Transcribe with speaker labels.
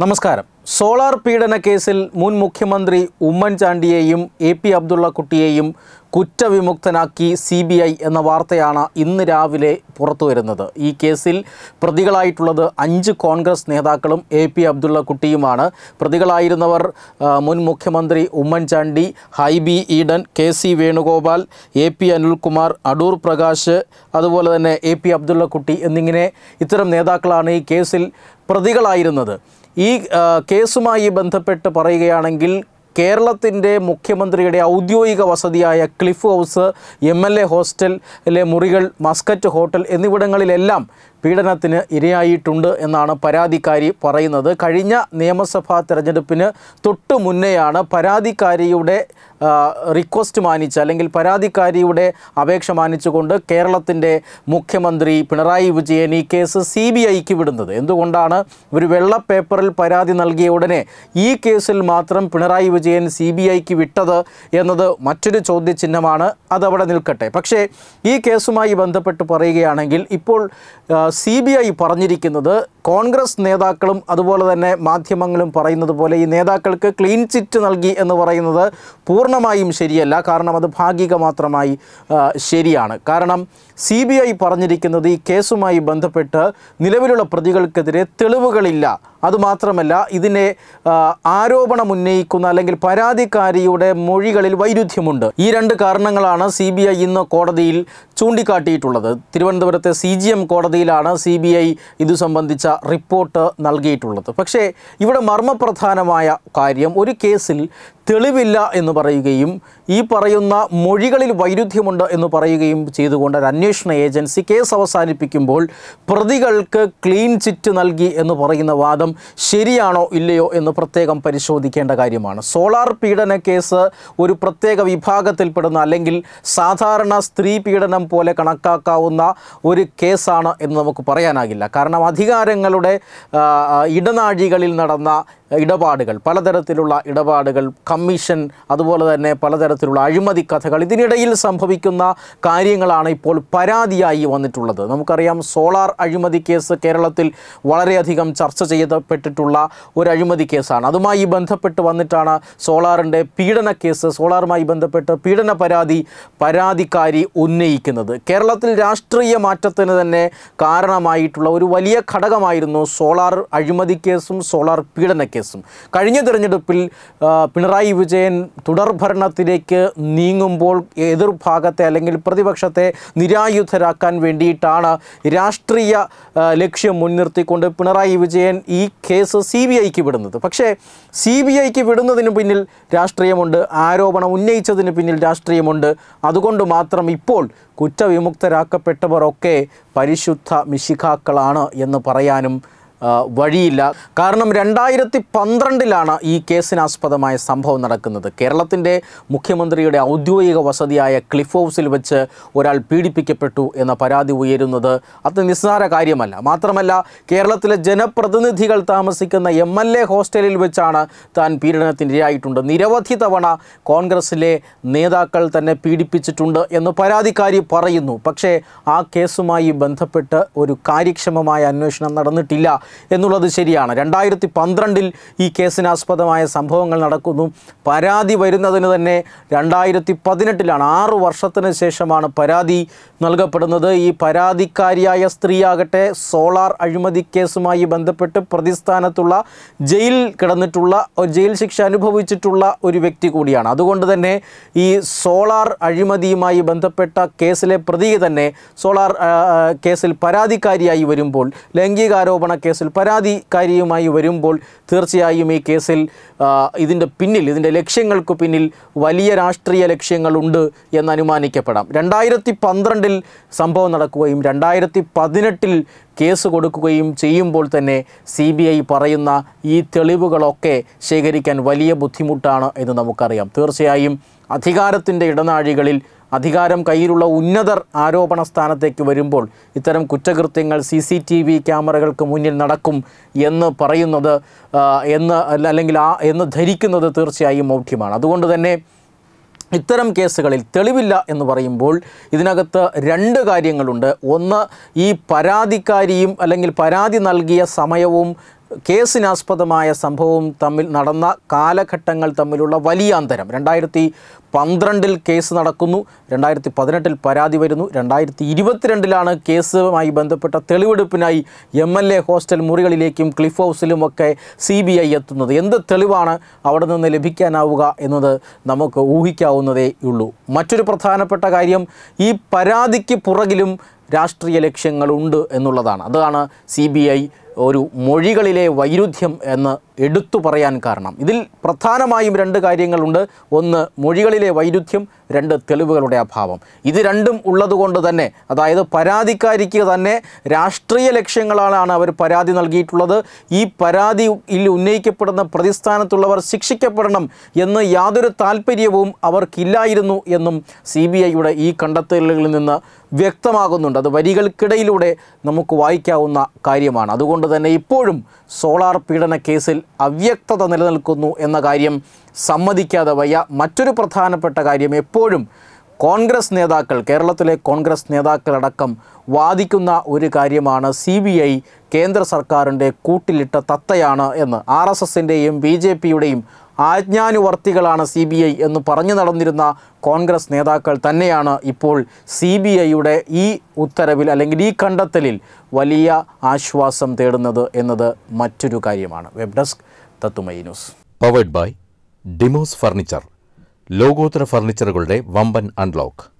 Speaker 1: നമസ്കാരം സോളാർ പീഡന കേസിൽ മുൻ മുഖ്യമന്ത്രി ഉമ്മൻചാണ്ടിയെയും എ പി അബ്ദുള്ള കുട്ടിയെയും കുറ്റവിമുക്തനാക്കി സി ബി ഐ എന്ന വാർത്തയാണ് ഇന്ന് രാവിലെ പുറത്തുവരുന്നത് ഈ കേസിൽ പ്രതികളായിട്ടുള്ളത് അഞ്ച് കോൺഗ്രസ് നേതാക്കളും എ പി അബ്ദുള്ള കുട്ടിയുമാണ് പ്രതികളായിരുന്നവർ മുൻ മുഖ്യമന്ത്രി Oommen Chandy Hibi Eden K C Venugopal A P Anilkumar Adoor Prakash അതുപോലെ തന്നെ എ പി അബ്ദുള്ള കുട്ടി എന്നിങ്ങനെ ഇത്തരം നേതാക്കളാണ് ഈ കേസിൽ പ്രതികളായിരുന്നത് ഈ കേസുമായി ബന്ധപ്പെട്ട് പറയുകയാണെങ്കിൽ കേരളത്തിൻ്റെ മുഖ്യമന്ത്രിയുടെ ഔദ്യോഗിക വസതിയായ Cliff House M L A ഹോസ്റ്റലിലെ മുറികൾ മസ്കറ്റ് ഹോട്ടൽ എന്നിവിടങ്ങളിലെല്ലാം പീഡനത്തിന് ഇരയായിട്ടുണ്ട് എന്നാണ് പരാതിക്കാരി പറയുന്നത് കഴിഞ്ഞ നിയമസഭാ തെരഞ്ഞെടുപ്പിന് തൊട്ടു മുന്നെയാണ് പരാതിക്കാരിയുടെ റിക്വസ്റ്റ് മാനിച്ച് അല്ലെങ്കിൽ പരാതിക്കാരിയുടെ അപേക്ഷ മാനിച്ചുകൊണ്ട് കേരളത്തിൻ്റെ മുഖ്യമന്ത്രി പിണറായി വിജയൻ ഈ കേസ് സി ബി ഐക്ക് വിടുന്നത് എന്തുകൊണ്ടാണ് ഒരു വെള്ള പേപ്പറിൽ പരാതി നൽകിയ ഉടനെ ഈ കേസിൽ മാത്രം പിണറായി വിജയൻ സി ബി ഐക്ക് വിട്ടത് എന്നത് മറ്റൊരു ചോദ്യചിഹ്നമാണ് അതവിടെ നിൽക്കട്ടെ പക്ഷേ ഈ കേസുമായി ബന്ധപ്പെട്ട് പറയുകയാണെങ്കിൽ ഇപ്പോൾ സി ബി ഐ പറഞ്ഞിരിക്കുന്നത് കോൺഗ്രസ് നേതാക്കളും അതുപോലെ തന്നെ മാധ്യമങ്ങളും പറയുന്നത് പോലെ ഈ നേതാക്കൾക്ക് ക്ലീൻ ചിറ്റ് നൽകി എന്ന് പറയുന്നത് പൂർണ്ണ പൂർണ്ണമായും ശരിയല്ല കാരണം അത് ഭാഗിക മാത്രമായി ശരിയാണ് കാരണം സി ബി ഐ പറഞ്ഞിരിക്കുന്നത് ഈ കേസുമായി ബന്ധപ്പെട്ട് നിലവിലുള്ള പ്രതികൾക്കെതിരെ തെളിവുകളില്ല അതുമാത്രമല്ല ഇതിനെ ആരോപണം ഉന്നയിക്കുന്ന അല്ലെങ്കിൽ പരാതിക്കാരിയുടെ മൊഴികളിൽ വൈരുദ്ധ്യമുണ്ട് ഈ രണ്ട് കാരണങ്ങളാണ് സി ബി ഐ ഇന്ന് കോടതിയിൽ ചൂണ്ടിക്കാട്ടിയിട്ടുള്ളത് തിരുവനന്തപുരത്തെ സി ജി എം കോടതിയിലാണ് സി ബി ഐ ഇതു സംബന്ധിച്ച റിപ്പോർട്ട് നൽകിയിട്ടുള്ളത് പക്ഷേ ഇവിടെ മർമ്മപ്രധാനമായ കാര്യം ഒരു കേസിൽ തെളിവില്ല എന്ന് പറയുകയും ഈ പറയുന്ന മൊഴികളിൽ വൈരുദ്ധ്യമുണ്ട് എന്ന് പറയുകയും ചെയ്തുകൊണ്ട് ഒരു അന്വേഷണ ഏജൻസി കേസ് അവസാനിപ്പിക്കുമ്പോൾ പ്രതികൾക്ക് ക്ലീൻ ചിറ്റ് നൽകി എന്ന് പറയുന്ന വാദം ശരിയാണോ ഇല്ലയോ എന്ന് പ്രത്യേകം പരിശോധിക്കേണ്ട കാര്യമാണ് സോളാർ പീഡന കേസ് ഒരു പ്രത്യേക വിഭാഗത്തിൽപ്പെടുന്ന അല്ലെങ്കിൽ സാധാരണ സ്ത്രീ പീഡനം പോലെ കണക്കാക്കാവുന്ന ഒരു കേസാണ് എന്ന് നമുക്ക് പറയാനാകില്ല കാരണം അധികാരങ്ങളുടെ ഇടനാഴികളിൽ നടന്ന ഇടപാടുകൾ പലതരത്തിലുള്ള ഇടപാടുകൾ കമ്മീഷൻ അതുപോലെ തന്നെ പലതരത്തിലുള്ള അഴിമതി കഥകൾ ഇതിനിടയിൽ സംഭവിക്കുന്ന കാര്യങ്ങളാണ് ഇപ്പോൾ പരാതിയായി വന്നിട്ടുള്ളത് നമുക്കറിയാം സോളാർ അഴിമതി കേസ് കേരളത്തിൽ വളരെയധികം ചർച്ച ചെയ്ത ബന്ധപ്പെട്ടിട്ടുള്ള ഒരു അഴിമതി കേസാണ് അതുമായി ബന്ധപ്പെട്ട് വന്നിട്ടാണ് സോളാറിൻ്റെ പീഡന കേസ് സോളാറുമായി ബന്ധപ്പെട്ട് പീഡന പരാതി പരാതിക്കാരി ഉന്നയിക്കുന്നത് കേരളത്തിൽ രാഷ്ട്രീയ മാറ്റത്തിന് തന്നെ കാരണമായിട്ടുള്ള ഒരു വലിയ ഘടകമായിരുന്നു സോളാർ അഴിമതി കേസും സോളാർ പീഡന കേസും കഴിഞ്ഞ തിരഞ്ഞെടുപ്പിൽ പിണറായി വിജയൻ തുടർ ഭരണത്തിലേക്ക് നീങ്ങുമ്പോൾ എതിർഭാഗത്തെ അല്ലെങ്കിൽ പ്രതിപക്ഷത്തെ നിരായുധരാക്കാൻ വേണ്ടിയിട്ടാണ് രാഷ്ട്രീയ ലക്ഷ്യം മുൻനിർത്തിക്കൊണ്ട് പിണറായി വിജയൻ ഈ കേസ് സി ബി ഐക്ക് വിടുന്നത് പക്ഷേ സി ബി ഐക്ക് വിടുന്നതിന് പിന്നിൽ രാഷ്ട്രീയമുണ്ട് ആരോപണം ഉന്നയിച്ചതിന് പിന്നിൽ രാഷ്ട്രീയമുണ്ട് അതുകൊണ്ട് മാത്രം ഇപ്പോൾ കുറ്റവിമുക്തരാക്കപ്പെട്ടവരൊക്കെ പരിശുദ്ധ മിശിഖാക്കളാണ് എന്ന് പറയാനും വഴിയില്ല കാരണം രണ്ടായിരത്തി പന്ത്രണ്ടിലാണ് ഈ കേസിനാസ്പദമായ സംഭവം നടക്കുന്നത് കേരളത്തിൻ്റെ മുഖ്യമന്ത്രിയുടെ ഔദ്യോഗിക വസതിയായ ക്ലിഫ് ഹൗസിൽ വെച്ച് ഒരാൾ പീഡിപ്പിക്കപ്പെട്ടു എന്ന പരാതി ഉയരുന്നത് അത് നിസ്സാര കാര്യമല്ല മാത്രമല്ല കേരളത്തിലെ ജനപ്രതിനിധികൾ താമസിക്കുന്ന എം എൽ എ ഹോസ്റ്റലിൽ വെച്ചാണ് താൻ പീഡനത്തിനിരയായിട്ടുണ്ട് നിരവധി തവണ കോൺഗ്രസിലെ നേതാക്കൾ തന്നെ പീഡിപ്പിച്ചിട്ടുണ്ട് എന്ന് പരാതിക്കാരി പറയുന്നു പക്ഷേ ആ കേസുമായി ബന്ധപ്പെട്ട് ഒരു കാര്യക്ഷമമായ അന്വേഷണം നടന്നിട്ടില്ല എന്നുള്ളത് ശരിയാണ് രണ്ടായിരത്തി പന്ത്രണ്ടിൽ ഈ കേസിനാസ്പദമായ സംഭവങ്ങൾ നടക്കുന്നു പരാതി വരുന്നതിന് തന്നെ രണ്ടായിരത്തി പതിനെട്ടിലാണ് ആറു വർഷത്തിന് ശേഷമാണ് പരാതി നൽകപ്പെടുന്നത് ഈ പരാതിക്കാരിയായ സ്ത്രീയാകട്ടെ സോളാർ അഴിമതി കേസുമായി ബന്ധപ്പെട്ട് പ്രതിസ്ഥാനത്തുള്ള ജയിൽ കിടന്നിട്ടുള്ള ജയിൽ ശിക്ഷ അനുഭവിച്ചിട്ടുള്ള ഒരു വ്യക്തി കൂടിയാണ് അതുകൊണ്ട് തന്നെ ഈ സോളാർ അഴിമതിയുമായി ബന്ധപ്പെട്ട കേസിലെ പ്രതിയെ തന്നെ സോളാർ കേസിൽ പരാതിക്കാരിയായി വരുമ്പോൾ ലൈംഗികാരോപണ കേസ് കേസിൽ പരാതിക്കാരിയുമായി വരുമ്പോൾ തീർച്ചയായും ഈ കേസിൽ ഇതിൻ്റെ പിന്നിൽ ഇതിൻ്റെ ലക്ഷ്യങ്ങൾക്ക് പിന്നിൽ വലിയ രാഷ്ട്രീയ ലക്ഷ്യങ്ങളുണ്ട് എന്ന് അനുമാനിക്കപ്പെടാം രണ്ടായിരത്തി പന്ത്രണ്ടിൽ സംഭവം നടക്കുകയും രണ്ടായിരത്തി പതിനെട്ടിൽ കേസ് കൊടുക്കുകയും ചെയ്യുമ്പോൾ തന്നെ സി ബി ഐ പറയുന്ന ഈ തെളിവുകളൊക്കെ ശേഖരിക്കാൻ വലിയ ബുദ്ധിമുട്ടാണ് എന്ന് നമുക്കറിയാം തീർച്ചയായും അധികാരത്തിൻ്റെ ഇടനാഴികളിൽ അധികാരം കയ്യിലുള്ള ഉന്നതർ ആരോപണ സ്ഥാനത്തേക്ക് വരുമ്പോൾ ഇത്തരം കുറ്റകൃത്യങ്ങൾ സി സി ടി വി ക്യാമറകൾക്ക് മുന്നിൽ നടക്കും എന്ന് പറയുന്നത് എന്ന് അല്ലെങ്കിൽ ആ എന്ന് ധരിക്കുന്നത് തീർച്ചയായും മൗഢ്യമാണ് അതുകൊണ്ട് തന്നെ ഇത്തരം കേസുകളിൽ തെളിവില്ല എന്ന് പറയുമ്പോൾ ഇതിനകത്ത് രണ്ട് കാര്യങ്ങളുണ്ട് ഒന്ന് ഈ പരാതിക്കാരിയും അല്ലെങ്കിൽ പരാതി നൽകിയ സമയവും കേസിനാസ്പദമായ സംഭവവും തമ്മിൽ നടന്ന കാലഘട്ടങ്ങൾ തമ്മിലുള്ള വലിയ അന്തരം രണ്ടായിരത്തി പന്ത്രണ്ടിൽ കേസ് നടക്കുന്നു രണ്ടായിരത്തി പതിനെട്ടിൽ പരാതി വരുന്നു രണ്ടായിരത്തി ഇരുപത്തിരണ്ടിലാണ് കേസുമായി ബന്ധപ്പെട്ട തെളിവെടുപ്പിനായി എം എൽ എ ഹോസ്റ്റൽ മുറികളിലേക്കും ക്ലിഫ് ഹൗസിലും ഒക്കെ സി ബി ഐ എത്തുന്നത് എന്ത് തെളിവാണ് അവിടെ നിന്ന് ലഭിക്കാനാവുക എന്നത് നമുക്ക് ഊഹിക്കാവുന്നതേ ഉള്ളൂ മറ്റൊരു പ്രധാനപ്പെട്ട കാര്യം ഈ പരാതിക്ക് പുറകിലും രാഷ്ട്രീയ ലക്ഷ്യങ്ങളുണ്ട് എന്നുള്ളതാണ് അതാണ് സി ബി ഐ ഒരു മൊഴികളിലെ വൈരുദ്ധ്യം എന്ന് എടുത്തു പറയാൻ കാരണം ഇതിൽ പ്രധാനമായും രണ്ട് കാര്യങ്ങളുണ്ട് ഒന്ന് മൊഴികളിലെ വൈരുദ്ധ്യം രണ്ട് തെളിവുകളുടെ അഭാവം ഇത് രണ്ടും ഉള്ളതുകൊണ്ട് തന്നെ അതായത് പരാതിക്കാരിക്ക് തന്നെ രാഷ്ട്രീയ ലക്ഷ്യങ്ങളാണ് അവർ പരാതി നൽകിയിട്ടുള്ളത് ഈ പരാതിയിൽ ഉന്നയിക്കപ്പെടുന്ന പ്രതിസ്ഥാനത്തുള്ളവർ ശിക്ഷിക്കപ്പെടണം എന്ന് യാതൊരു താല്പര്യവും അവർക്കില്ലായിരുന്നു എന്നും സി ബി ഐയുടെ ഈ കണ്ടെത്തലുകളിൽ നിന്ന് വ്യക്തമാകുന്നുണ്ട് അത് വരികൾക്കിടയിലൂടെ നമുക്ക് വായിക്കാവുന്ന കാര്യമാണ് അതുകൊണ്ട് കൊണ്ട് തന്നെ ഇപ്പോഴും സോളാർ പീഡന കേസിൽ അവ്യക്തത നിലനിൽക്കുന്നു എന്ന കാര്യം സമ്മതിക്കാതെ വയ്യ മറ്റൊരു പ്രധാനപ്പെട്ട കാര്യം എപ്പോഴും കോൺഗ്രസ് നേതാക്കൾ കേരളത്തിലെ കോൺഗ്രസ് നേതാക്കളടക്കം വാദിക്കുന്ന ഒരു കാര്യമാണ് സി ബി ഐ കേന്ദ്ര സർക്കാരിൻ്റെ കൂട്ടിലിട്ട തത്തയാണ് എന്ന് ആർ എസ് എസിൻ്റെയും ബി ജെ പിയുടെയും ആജ്ഞാനുവർത്തികളാണ് സി ബി ഐ എന്ന് പറഞ്ഞു നടന്നിരുന്ന കോൺഗ്രസ് നേതാക്കൾ തന്നെയാണ് ഇപ്പോൾ സി ബി ഐയുടെ ഈ ഉത്തരവിൽ അല്ലെങ്കിൽ ഈ കണ്ടെത്തലിൽ വലിയ ആശ്വാസം തേടുന്നത് എന്നത് മറ്റൊരു കാര്യമാണ് വെബ് ഡെസ്ക് തത്തുമൈ news powered by Demos furniture ലോകോത്തര ഫർണിച്ചറുകളുടെ വമ്പൻ അൺലോക്ക്